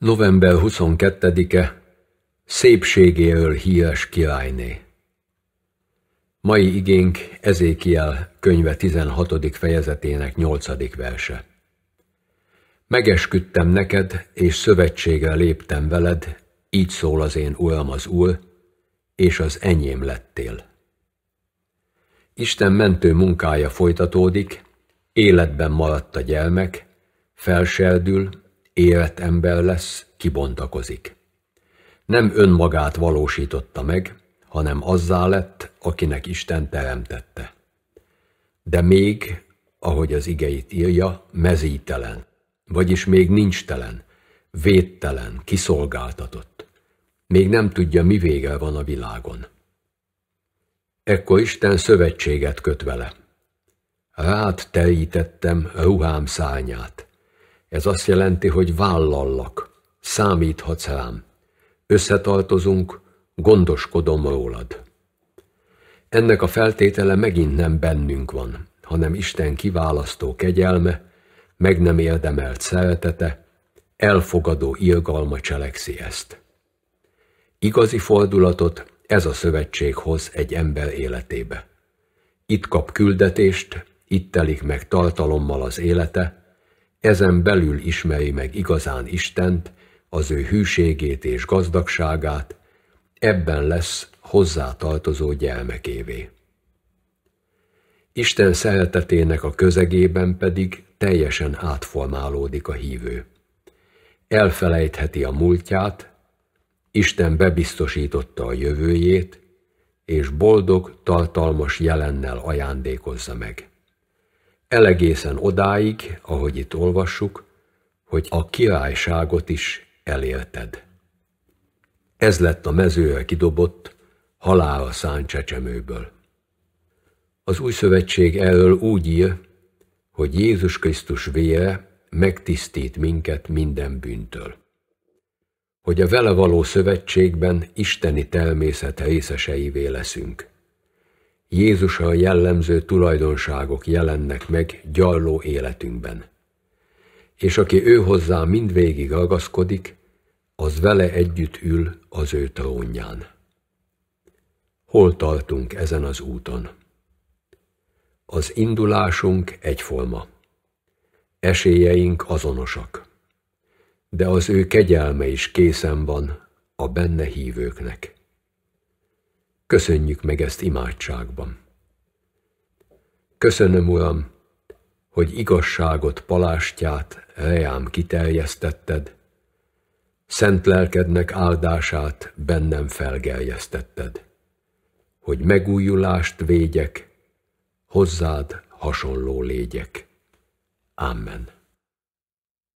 November 22-e Szépségéről híres királyné Mai igénk Ezékiel könyve 16. fejezetének 8. verse. Megesküdtem neked, és szövetségre léptem veled, így szól az én uram az úr, és az enyém lettél. Isten mentő munkája folytatódik, életben maradt a gyermek, felserdül, élet ember lesz, kibontakozik. Nem önmagát valósította meg, hanem azzá lett, akinek Isten teremtette. De még, ahogy az igeit írja, mezítelen, vagyis még nincs telen, védtelen, kiszolgáltatott. Még nem tudja, mi vége van a világon. Ekkor Isten szövetséget köt vele. Rád terítettem ruhám szárnyát, ez azt jelenti, hogy vállallak, számíthatsz rám, összetartozunk, gondoskodom rólad. Ennek a feltétele megint nem bennünk van, hanem Isten kiválasztó kegyelme, meg nem érdemelt szeretete, elfogadó irgalma cselekszi ezt. Igazi fordulatot ez a szövetség hoz egy ember életébe. Itt kap küldetést, itt telik meg tartalommal az élete, ezen belül ismeri meg igazán Istent, az ő hűségét és gazdagságát, ebben lesz hozzátartozó gyermekévé. Isten szeretetének a közegében pedig teljesen átformálódik a hívő. Elfelejtheti a múltját, Isten bebiztosította a jövőjét, és boldog, tartalmas jelennel ajándékozza meg elegészen odáig, ahogy itt olvassuk, hogy a királyságot is elélted. Ez lett a mezőre kidobott, halára szán csecsemőből. Az új szövetség erről úgy ír, hogy Jézus Krisztus vére megtisztít minket minden bűntől. Hogy a vele való szövetségben isteni természet részeseivé leszünk a jellemző tulajdonságok jelennek meg gyalló életünkben. És aki ő hozzá mindvégig agaszkodik, az vele együtt ül az ő trónján. Hol tartunk ezen az úton? Az indulásunk egyforma. Esélyeink azonosak. De az ő kegyelme is készen van a benne hívőknek. Köszönjük meg ezt imádságban. Köszönöm, Uram, hogy igazságot palástját rejám kiteljesztetted, szent lelkednek áldását bennem felgeljesztetted, hogy megújulást végyek, hozzád hasonló légyek. Amen.